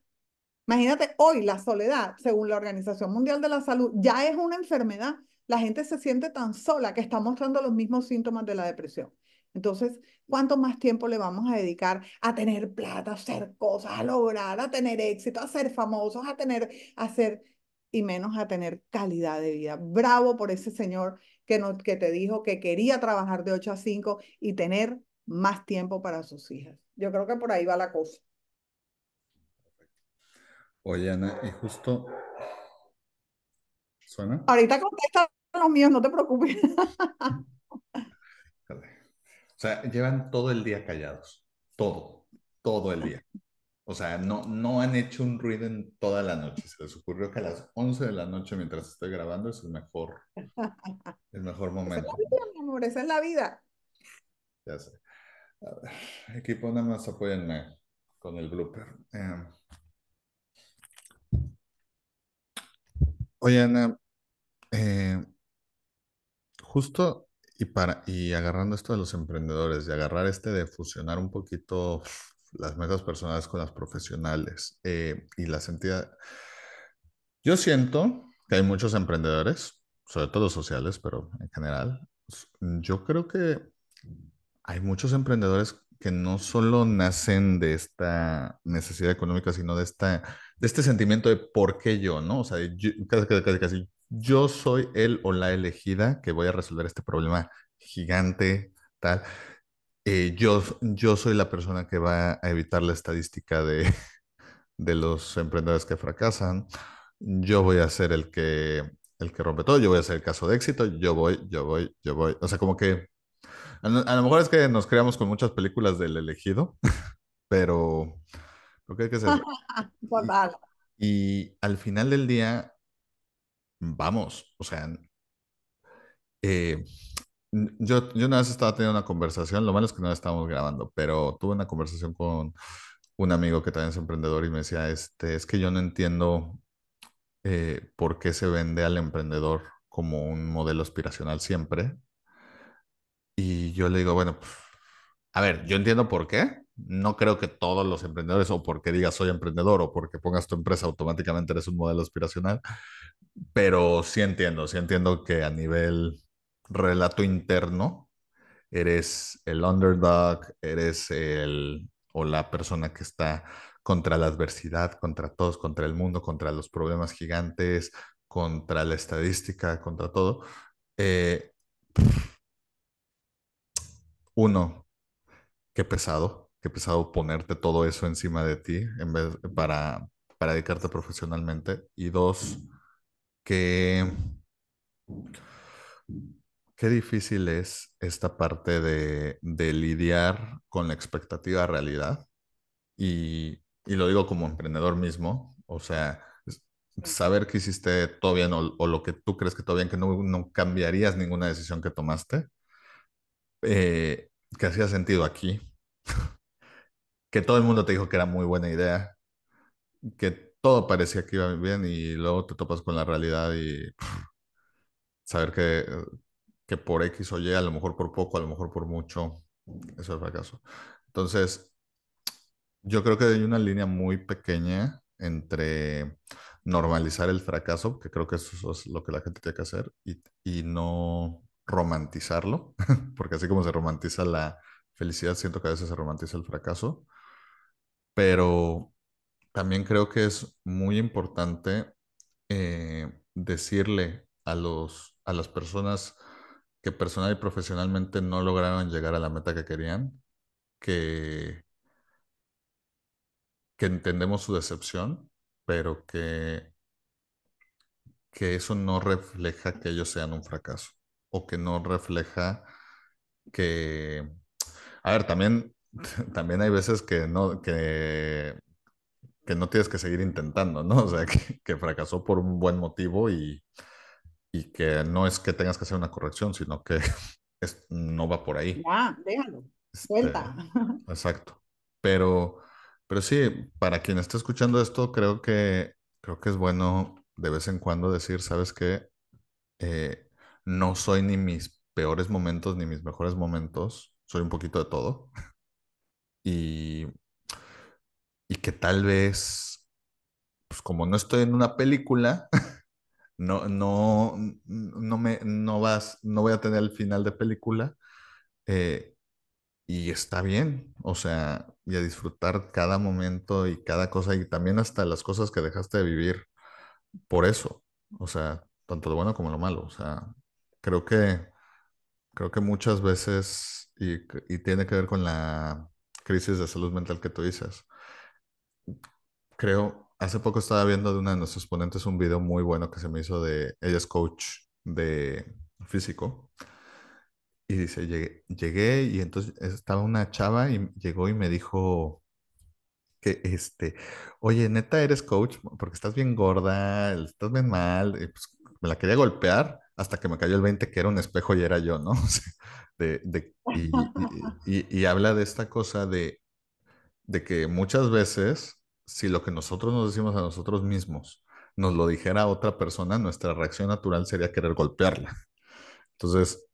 Imagínate, hoy la soledad, según la Organización Mundial de la Salud, ya es una enfermedad. La gente se siente tan sola que está mostrando los mismos síntomas de la depresión. Entonces, ¿cuánto más tiempo le vamos a dedicar a tener plata, a hacer cosas, a lograr, a tener éxito, a ser famosos, a tener, a ser, y menos a tener calidad de vida? Bravo por ese señor que, no, que te dijo que quería trabajar de 8 a 5 y tener más tiempo para sus hijas. Yo creo que por ahí va la cosa. Oye, Ana, y justo... ¿Suena? Ahorita contesta los míos, no te preocupes. sea, llevan todo el día callados, todo, todo el día. O sea, no, no han hecho un ruido en toda la noche. Se les ocurrió que a las 11 de la noche, mientras estoy grabando, es el mejor, el mejor momento. Esa es la vida, mi amor, esa es la vida. Ya sé. A ver, equipo, nada más apóyenme con el blooper. Em. Oye, Ana, eh, justo y, para, y agarrando esto de los emprendedores de agarrar este de fusionar un poquito las metas personales con las profesionales eh, y las entidades. Yo siento que hay muchos emprendedores, sobre todo sociales, pero en general, yo creo que hay muchos emprendedores que no solo nacen de esta necesidad económica, sino de, esta, de este sentimiento de por qué yo, ¿no? O sea, casi, casi, casi, yo soy el o la elegida que voy a resolver este problema gigante, tal. Eh, yo, yo soy la persona que va a evitar la estadística de, de los emprendedores que fracasan. Yo voy a ser el que, el que rompe todo, yo voy a ser el caso de éxito, yo voy, yo voy, yo voy. O sea, como que a, lo mejor es que nos creamos con muchas películas del elegido, pero lo que hay que y al final del día, vamos, o sea, eh, yo, una vez estaba teniendo una conversación, lo malo es que no la estábamos grabando, pero tuve una conversación con un amigo que también es emprendedor y me decía, este, es que yo no entiendo eh, por qué se vende al emprendedor como un modelo aspiracional siempre. Y yo le digo, bueno, pues, a ver, yo entiendo por qué, no creo que todos los emprendedores, o porque digas soy emprendedor, o porque pongas tu empresa, automáticamente eres un modelo aspiracional, pero sí entiendo, sí entiendo que a nivel relato interno, eres el underdog, eres el o la persona que está contra la adversidad, contra todos, contra el mundo, contra los problemas gigantes, contra la estadística, contra todo. Eh, uno, qué pesado que pesado ponerte todo eso encima de ti en vez para, para dedicarte profesionalmente. Y dos, que qué difícil es esta parte de, de lidiar con la expectativa realidad. Y, y, lo digo como emprendedor mismo, o sea, saber que hiciste todo bien o, lo que tú crees que todo bien, que no, no cambiarías ninguna decisión que tomaste, eh, que hacía sentido aquí, que todo el mundo te dijo que era muy buena idea, que todo parecía que iba bien y luego te topas con la realidad y saber que, por X o Y, a lo mejor por poco, a lo mejor por mucho, eso es fracaso. Entonces, yo creo que hay una línea muy pequeña entre normalizar el fracaso, que creo que eso es lo que la gente tiene que hacer, y, y no romantizarlo, porque así como se romantiza la felicidad, siento que a veces se romantiza el fracaso pero también creo que es muy importante eh, decirle a, a las personas que personal y profesionalmente no lograron llegar a la meta que querían, que, que entendemos su decepción, pero que, que eso no refleja que ellos sean un fracaso o que no refleja que... A ver, también también hay veces que no, que, no tienes que seguir intentando, ¿no? O sea, que, fracasó por un buen motivo y, que no es que tengas que hacer una corrección, sino que no va por ahí. Ya, déjalo, suelta. Este, exacto. Pero, pero sí, para quien está escuchando esto, creo que, creo que es bueno de vez en cuando decir, ¿sabes qué? Eh, no soy ni mis peores momentos ni mis mejores momentos, soy un poquito de todo y, que tal vez, pues como no estoy en una película, no, no, no, me, vas, no voy a tener el final de película. Eh, y está bien, o sea, y a disfrutar cada momento y cada cosa y también hasta las cosas que dejaste de vivir por eso, o sea, tanto lo bueno como lo malo, o sea, creo que, creo que muchas veces y tiene que ver con la crisis de salud mental que tú dices. Creo, hace poco estaba viendo de una de nuestros ponentes un video muy bueno que se me hizo de, ella es coach de físico, y dice, llegué, y entonces estaba una chava y llegó y me dijo que, este, oye, neta, eres coach porque estás bien gorda, estás bien mal, pues me la quería golpear hasta que me cayó el 20 que era un espejo y era yo, ¿no? de, y, habla de esta cosa de, de que muchas veces, si lo que nosotros nos decimos a nosotros mismos nos lo dijera otra persona, nuestra reacción natural sería querer golpearla. Entonces,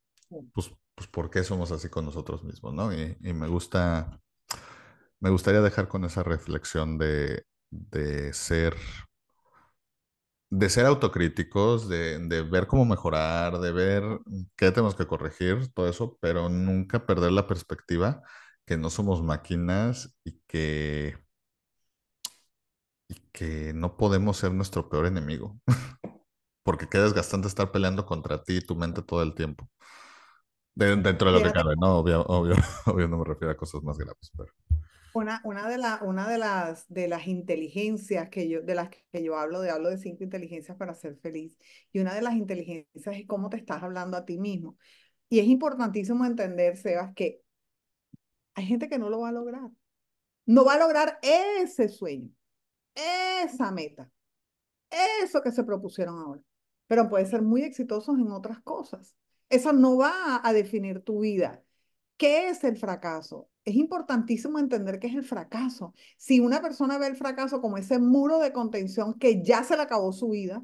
pues, pues ¿por qué somos así con nosotros mismos, no? Y, me gusta, me gustaría dejar con esa reflexión de, de ser de ser autocríticos, de, ver cómo mejorar, de ver qué tenemos que corregir, todo eso, pero nunca perder la perspectiva que no somos máquinas y que, y que no podemos ser nuestro peor enemigo. Porque qué desgastante estar peleando contra ti y tu mente todo el tiempo. dentro de lo que cabe, no, obvio, obvio, no me refiero a cosas más graves, pero. Una, de, una de, las, de las inteligencias que yo, de las que yo hablo, de hablo de cinco inteligencias para ser feliz, y una de las inteligencias es cómo te estás hablando a ti mismo. Y es importantísimo entender, Sebas, que hay gente que no lo va a lograr. No va a lograr ese sueño, esa meta, eso que se propusieron ahora. Pero pueden ser muy exitosos en otras cosas. Eso no va a definir tu vida. ¿Qué es el fracaso? Es importantísimo entender qué es el fracaso. Si una persona ve el fracaso como ese muro de contención que ya se le acabó su vida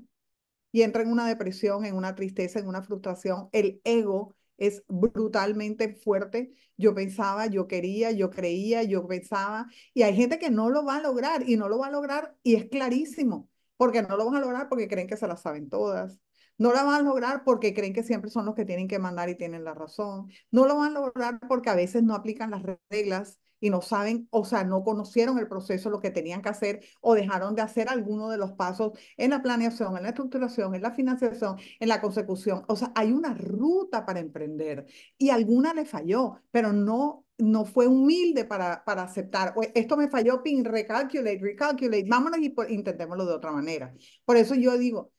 y entra en una depresión, en una tristeza, en una frustración, el ego es brutalmente fuerte. Yo pensaba, yo quería, yo creía, yo pensaba, y hay gente que no lo va a lograr y no lo va a lograr y es clarísimo, porque no lo van a lograr porque creen que se las saben todas, no la van a lograr porque creen que siempre son los que tienen que mandar y tienen la razón. No lo van a lograr porque a veces no aplican las reglas y no saben, o sea, no conocieron el proceso, lo que tenían que hacer o dejaron de hacer alguno de los pasos en la planeación, en la estructuración, en la financiación, en la consecución. O sea, hay una ruta para emprender y alguna le falló, pero no no fue humilde para, para aceptar, esto me falló, pin, recalculate, recalculate, vámonos y intentémoslo de otra manera. Por eso yo digo,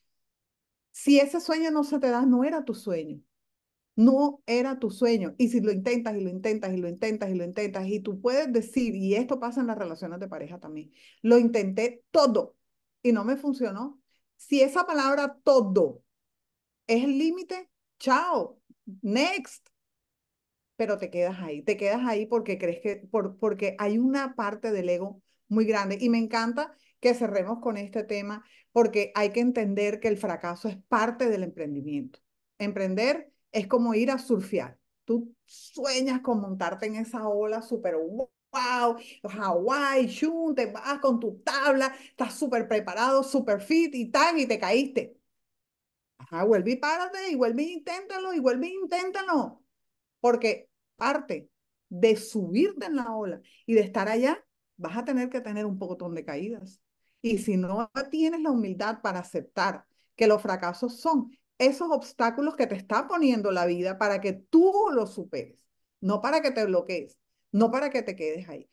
si ese sueño no se te da, no era tu sueño. No era tu sueño. Y si lo intentas y lo intentas y lo intentas y lo intentas, y tú puedes decir, y esto pasa en las relaciones de pareja también, lo intenté todo y no me funcionó. Si esa palabra todo es el límite, chao, next. Pero te quedas ahí, te quedas ahí porque crees que, porque hay una parte del ego muy grande. Y me encanta que cerremos con este tema porque hay que entender que el fracaso es parte del emprendimiento. Emprender es como ir a surfear. Tú sueñas con montarte en esa ola súper wow, hawaii, shun, te vas con tu tabla, estás súper preparado, súper fit y tan, y te caíste. Ajá, vuelve párate, y vuelve inténtalo, y vuelve inténtalo. Porque parte de subirte en la ola y de estar allá, vas a tener que tener un poco de caídas. Y si no tienes la humildad para aceptar que los fracasos son esos obstáculos que te está poniendo la vida para que tú los superes, no para que te bloquees, no para que te quedes ahí.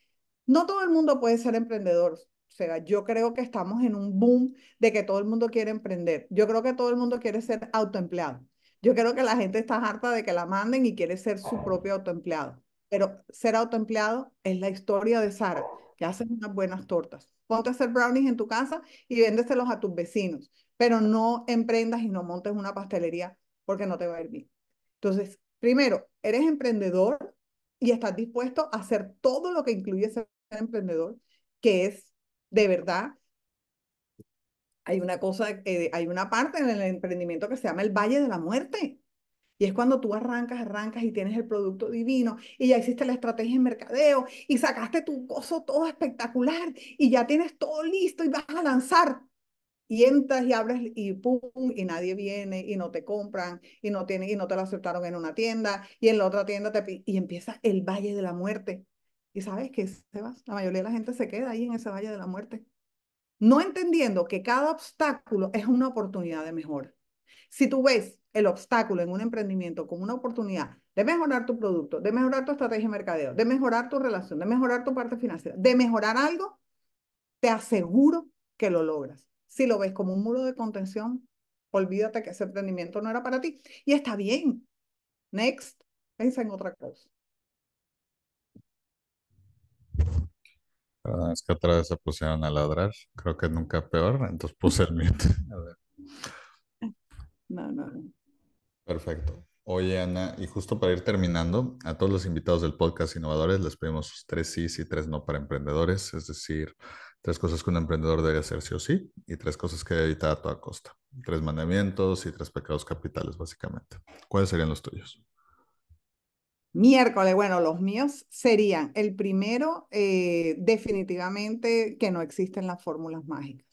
No todo el mundo puede ser emprendedor. O sea, yo creo que estamos en un boom de que todo el mundo quiere emprender. Yo creo que todo el mundo quiere ser autoempleado. Yo creo que la gente está harta de que la manden y quiere ser su propio autoempleado. Pero ser autoempleado es la historia de Sara, que hace unas buenas tortas. Ponte a hacer brownies en tu casa y véndeselos a tus vecinos, pero no emprendas y no montes una pastelería porque no te va a ir bien. Entonces, primero, eres emprendedor y estás dispuesto a hacer todo lo que incluye ser emprendedor, que es de verdad. Hay una cosa, eh, hay una parte en el emprendimiento que se llama el Valle de la Muerte. Y es cuando tú arrancas, arrancas y tienes el producto divino y ya hiciste la estrategia en mercadeo y sacaste tu coso todo espectacular y ya tienes todo listo y vas a lanzar. Y entras y abres y pum, y nadie viene y no te compran y no, y no te lo aceptaron en una tienda y en la otra tienda te y empieza el valle de la muerte. Y sabes que la mayoría de la gente se queda ahí en ese valle de la muerte. No entendiendo que cada obstáculo es una oportunidad de mejor. Si tú ves el obstáculo en un emprendimiento como una oportunidad de mejorar tu producto, de mejorar tu estrategia de mercadeo, de mejorar tu relación, de mejorar tu parte financiera, de mejorar algo, te aseguro que lo logras. Si lo ves como un muro de contención, olvídate que ese emprendimiento no era para ti. Y está bien. Next, piensa en otra cosa. es que otra vez se pusieron a ladrar. Creo que nunca peor, entonces puse el A ver. No, no, no. Perfecto. Oye, Ana, y justo para ir terminando, a todos los invitados del podcast Innovadores les pedimos tres sí y tres no para emprendedores, es decir, tres cosas que un emprendedor debe hacer sí o sí y tres cosas que debe evitar a toda costa. Tres mandamientos y tres pecados capitales, básicamente. ¿Cuáles serían los tuyos? Miércoles, bueno, los míos serían el primero, eh, definitivamente que no existen las fórmulas mágicas.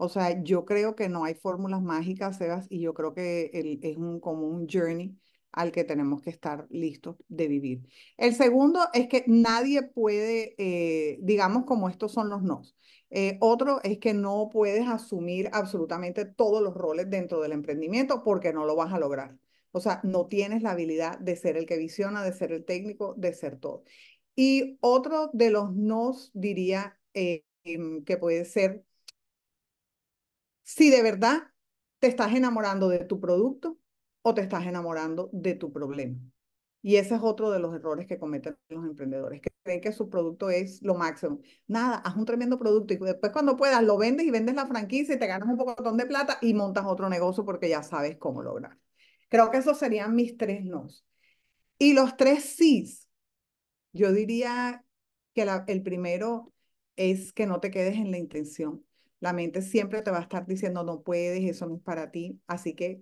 O sea, yo creo que no hay fórmulas mágicas, Sebas, y yo creo que es un, como un journey al que tenemos que estar listos de vivir. El segundo es que nadie puede, eh, digamos, como estos son los nos. Eh, otro es que no puedes asumir absolutamente todos los roles dentro del emprendimiento porque no lo vas a lograr. O sea, no tienes la habilidad de ser el que visiona, de ser el técnico, de ser todo. Y otro de los nos diría eh, em, que puede ser si de verdad te estás enamorando de tu producto o te estás enamorando de tu problema. Y ese es otro de los errores que cometen los emprendedores, que creen que su producto es lo máximo. Nada, haz un tremendo producto y después cuando puedas lo vendes y vendes la franquicia y te ganas un poco de plata y montas otro negocio porque ya sabes cómo lograr. Creo que esos serían mis tres nos. Y los tres sís, yo diría que el primero es que no te quedes en la intención. La mente siempre te va a estar diciendo, no puedes, eso no es para ti. Así que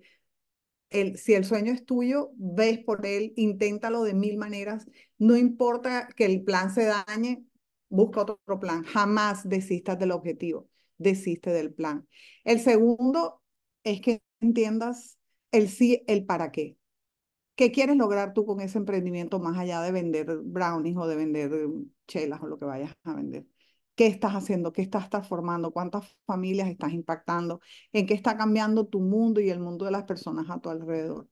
si el sueño es tuyo, ves por él, inténtalo de mil maneras. No importa que el plan se dañe, busca otro plan. Jamás desistas del objetivo, desiste del plan. El segundo es que entiendas el sí, el para qué. ¿Qué quieres lograr tú con ese emprendimiento más allá de vender brownies o de vender chelas o lo que vayas a vender? qué estás haciendo, qué estás transformando, cuántas familias estás impactando, en qué está cambiando tu mundo y el mundo de las personas a tu alrededor.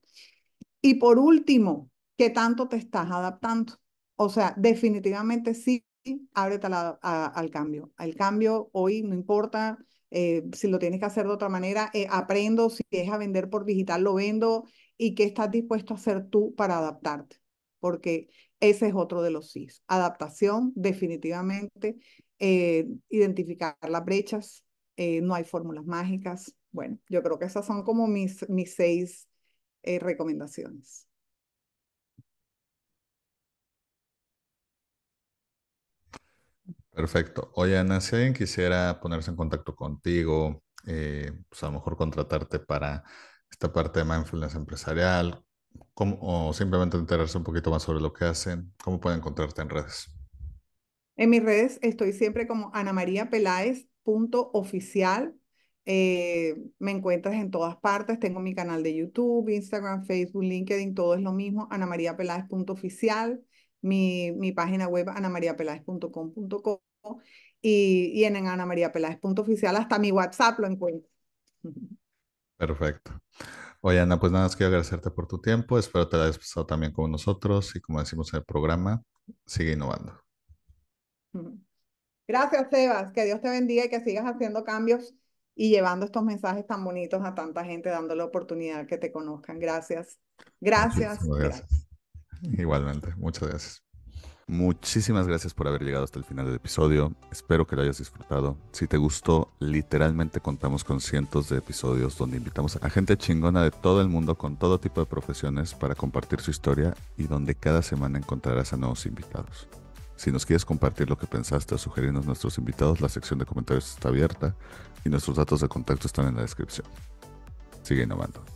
Y por último, qué tanto te estás adaptando. O sea, definitivamente sí, ábrete al cambio. El cambio hoy no importa eh, si lo tienes que hacer de otra manera, eh, aprendo, si es a vender por digital, lo vendo y qué estás dispuesto a hacer tú para adaptarte, porque ese es otro de los sí. Adaptación definitivamente eh, identificar las brechas, eh, no hay fórmulas mágicas. Bueno, yo creo que esas son como mis, mis seis eh, recomendaciones. Perfecto. Oye, Ana, si alguien quisiera ponerse en contacto contigo, pues a lo mejor contratarte para esta parte de mindfulness empresarial, o simplemente enterarse un poquito más sobre lo que hacen, ¿cómo pueden encontrarte en redes? En mis redes estoy siempre como anamariapeláez.oficial. Eh, me encuentras en todas partes. Tengo mi canal de YouTube, Instagram, Facebook, LinkedIn, todo es lo mismo. anamariapeláez.oficial. Mi, mi página web anamariapeláez.com.co y, en, en hasta mi WhatsApp lo encuentro. Perfecto. Oye, Ana, pues nada más quiero agradecerte por tu tiempo. Espero te hayas pasado también con nosotros y como decimos en el programa, sigue innovando. Gracias, Sebas. Que Dios te bendiga y que sigas haciendo cambios y llevando estos mensajes tan bonitos a tanta gente, dándole oportunidad que te conozcan. gracias. gracias. Igualmente, muchas gracias. Muchísimas gracias por haber llegado hasta el final del episodio. Espero que lo hayas disfrutado. Si te gustó, literalmente contamos con cientos de episodios donde invitamos a gente chingona de todo el mundo con todo tipo de profesiones para compartir su historia y donde cada semana encontrarás a nuevos invitados. Si nos quieres compartir lo que pensaste o sugerirnos nuestros invitados, la sección de comentarios está abierta y nuestros datos de contacto están en la descripción. Sigue innovando.